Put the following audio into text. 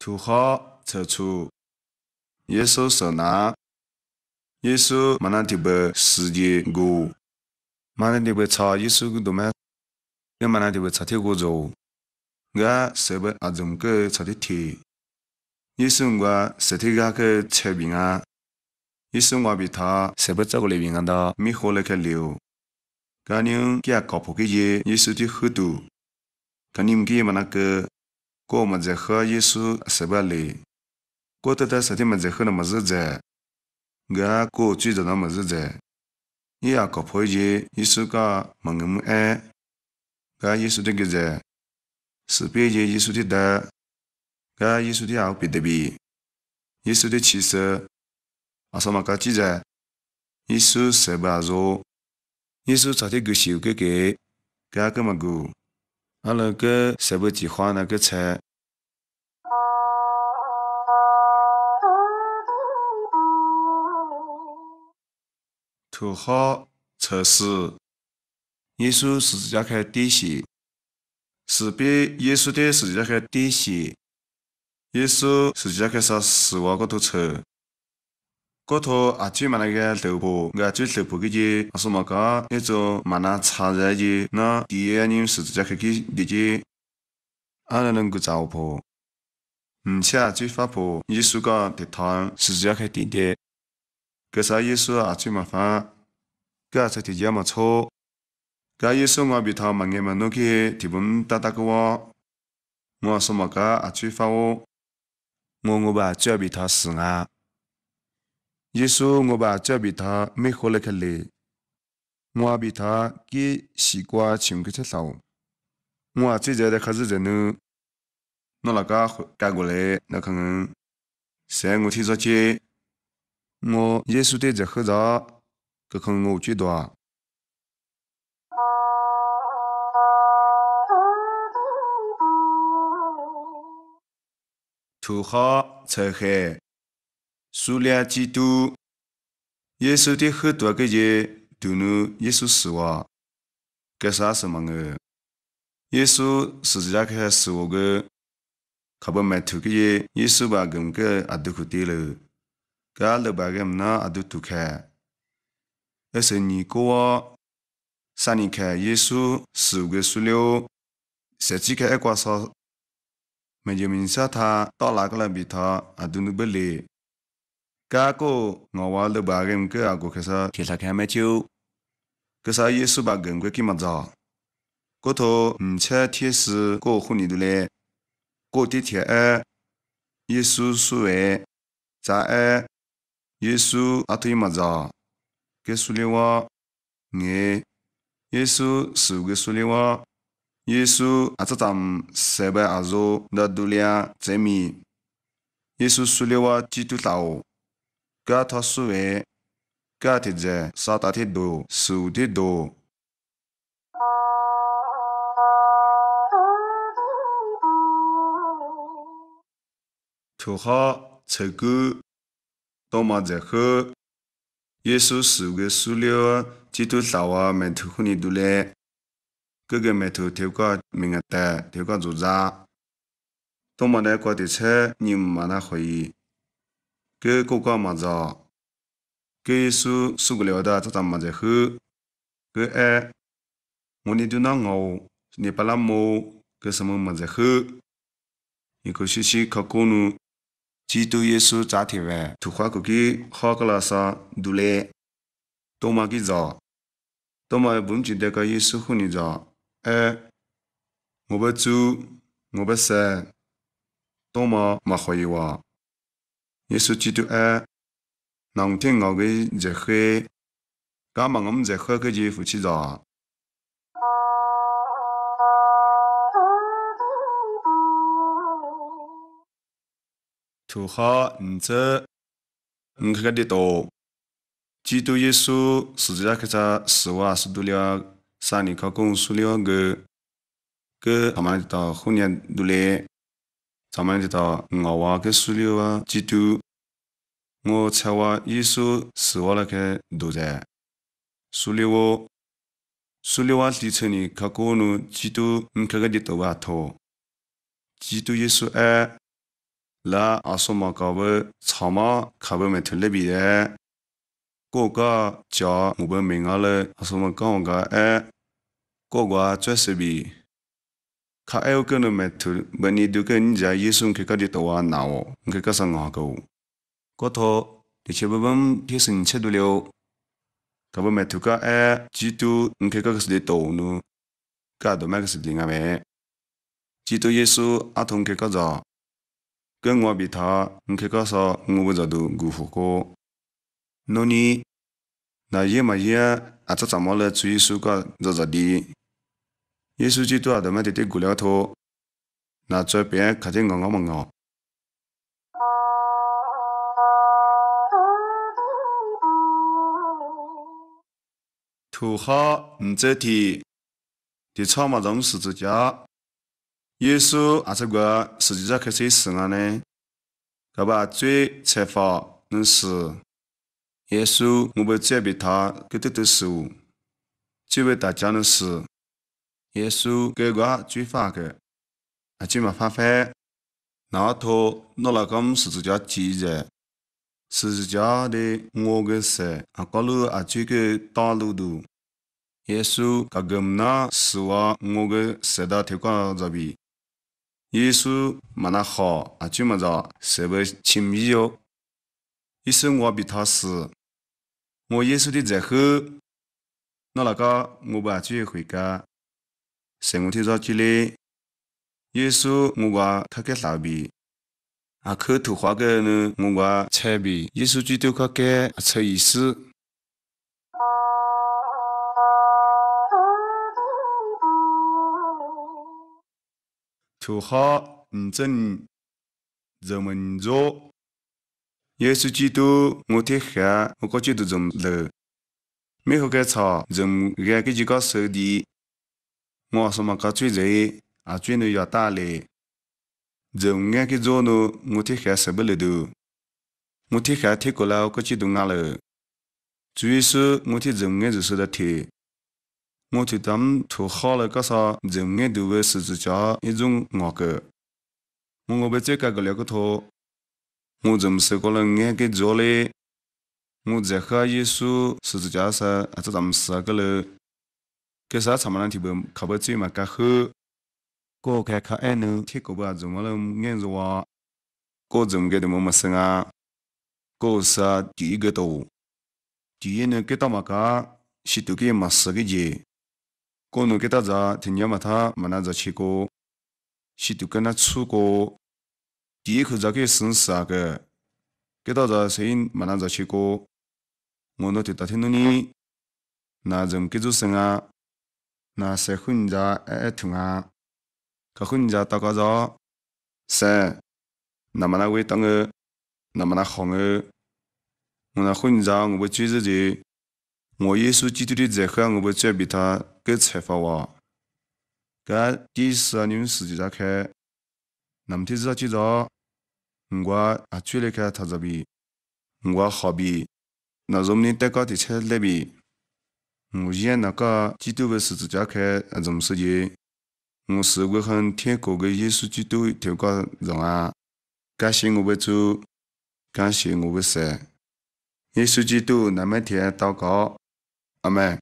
土豪撤出。耶稣手拿，耶稣马那提贝世界古，马那提贝查耶稣古多咩？个马那提贝查提古做，个设备阿种个查提提，耶稣个设提个个车边啊，耶稣个比他设备照顾里边个到米好了个流，个人个搞破个耶，耶稣的好多，个人个马那个。过我们在喝耶稣十八里，过的他昨天们在喝那么日子，俺过最早那么日子。你要搞破去耶稣噶没那么爱，噶耶稣的个人是表现耶稣的的，噶耶稣的好秘的比，耶稣的气势，阿什么搞记载？耶稣十八日，耶稣昨天个修哥哥，噶个么过？阿那个十八计划那个菜。括号测试，耶稣是字家开底线，是被耶稣的是字架开底线。耶稣是字架开上十万高头车，高头啊，舅妈那个老婆，俺舅老婆给伊，阿什么个？那种蛮那缠人的，那第一你是架家去理解，安能能够找破？而且最怕破，耶稣讲的他是字家开点点。个啥意思啊？最麻烦，个才条件那错？个意思我比他忙俺们弄去，他们打打个我，我什么个，阿去发我，我我把这比他死啊，意思我把这比他没好了起来，我比他给西瓜请个菜少，我最早在开始在那，弄哪个干过来，那可能三个提出去。mo 예수대 te 그건 뭐 ké kháng ngó wé ché duá. Tó khá ché xé. Sú liá ché tú. Yeshu te 个老板给我们那阿都读开，二十二个，三年开耶稣十五个书六，十七开二挂沙，没就问下他到哪个来比他阿都都不理。个个我话老板给我个阿个开说，铁砂开买九，个啥耶稣把根归给毛子？个头五彩天丝过户里头嘞，过地铁二，耶稣书外，在二。 예수 아토이마자 게술레와 네 예수 스게술레와 예수 아타탐 세베 아조 나둘리아 제미 예수 술레와 지투타오 가타수에 가티제 사타티도 수디도 교하 아. 제그 tōma dze khu. Yesu su ge su leo jitu tlawa men Gege me tu teo ka minga te, teo ka zu de che ni ma na Ge ku ka ma za. Ge Yesu su ge da tata ma dze Ge e. Ngoni du na ngau, ni pala mo, ge samu ma dze khu. Ni 基督耶稣扎提外，土花古给好个拉萨杜来，多么给早，多么本就那个耶稣和你早，哎，我不做，我不生，多么嘛可以哇，耶稣基督哎，能听我个这些，干嘛我们这些个就夫妻早。土哈你这，你看看得多，基督耶稣是在那个十万十度了，三你考供书了个，个他们到后年读嘞，他们就到我娃去书了啊，基督，我才娃耶稣死万那个读在，苏了我，苏了我底层里，考公路基督，你看看得多啊多，基督耶稣爱。လာအစမကဝဆမခဘမထလဘီရဲကိုကကြာမဘမင်္ဂလာအစမကောင်ကအကိုကကျွဲစဘီခအဲကနမထဘနီဒုကနိဂျာယေဆုန်ခေကဒီတဝါနာဝငေကဆငါကောကိုသောဒီချဘဘမ်ခေစင်ချဒူလောကဘမထကအဂျီတူငေကကစဒီတောနုကဒမကစဒီငါမဲဂျီတူယေဆုအထုံခေကဇာ ka ngwa bita ngika saa ngubu zado gu fuko. Noni, na ye ma ye atatamaa le zui su 耶稣阿在个实际上开始死安呢，他把罪采访的是耶稣，我们责备他，给他的食物，这位大讲的是耶稣给个最发个，啊，就嘛发翻，拿托弄了个十字架祭在十字架的我个身，阿各路阿这个大路度。耶稣给我们那亡，我我个十大天光这边。 예수 마나허 아주마자 세베 침이요 이승와 비타스 뭐 예수디 제흐 나라가 뭐바 주의회가 생우티자길리 예수 뭐바 타게라비 아크 그 두화게는 뭐바 체비 예수 주도가게 아처이스 Thukha Nchin Zaman Zo Yesu Chitu Ngu Thiết Khá Ngu Có Chitu Zom Lờ Mê Hồ Kê Chà Zom Gà Kê Chi Gá Sơ Đi Ngu Sơ Mà Cá Chui Dê À Chui Nô Yà Ta Lê Zom Gà Kê Zo Nô Ngu Thiết Khá Sơ Bê Lê Đù Ngu Thiết Khá Thiết Cô Lao Có Chitu Ngà Lờ Chú Yesu Ngu Thiết Zom Gà Zô Sơ Đà Thiết 我就当们涂好了，个啥从眼周围十字架一种牙膏，我我被这个个两个涂，我怎么是个人眼给做嘞？我在好一术十字架啥，还是咱们十个了，个啥长么那提不看不见嘛？个黑，过开开爱呢？铁胳膊怎么了？眼子娃，过怎么个都么么生啊？过啥第一个涂？第一呢？给打么个？是都给么十个去？顧弄吉他扎天家馬扎馬吶扎切戈喜得戈吶齁戈地壹口扎戈身死戈吉他扎身馬吶扎切戈戈諾地達天諾泥哪正吉祖僧戈哪世垢扎愛圖戈咯垢扎達戈身哪馬吶偉當戈哪馬吶行戈甘垢给采访我，该第一次啊，你们书记在开，那么天子在接到，我啊转来看他这边，我好比，那昨末你大哥的车那边，我以前那个几督的十字架开那种时间，我是我很听国的委书记都都讲人啊，感谢我们组，感谢我们神，耶稣基督那么天祷告，阿妹。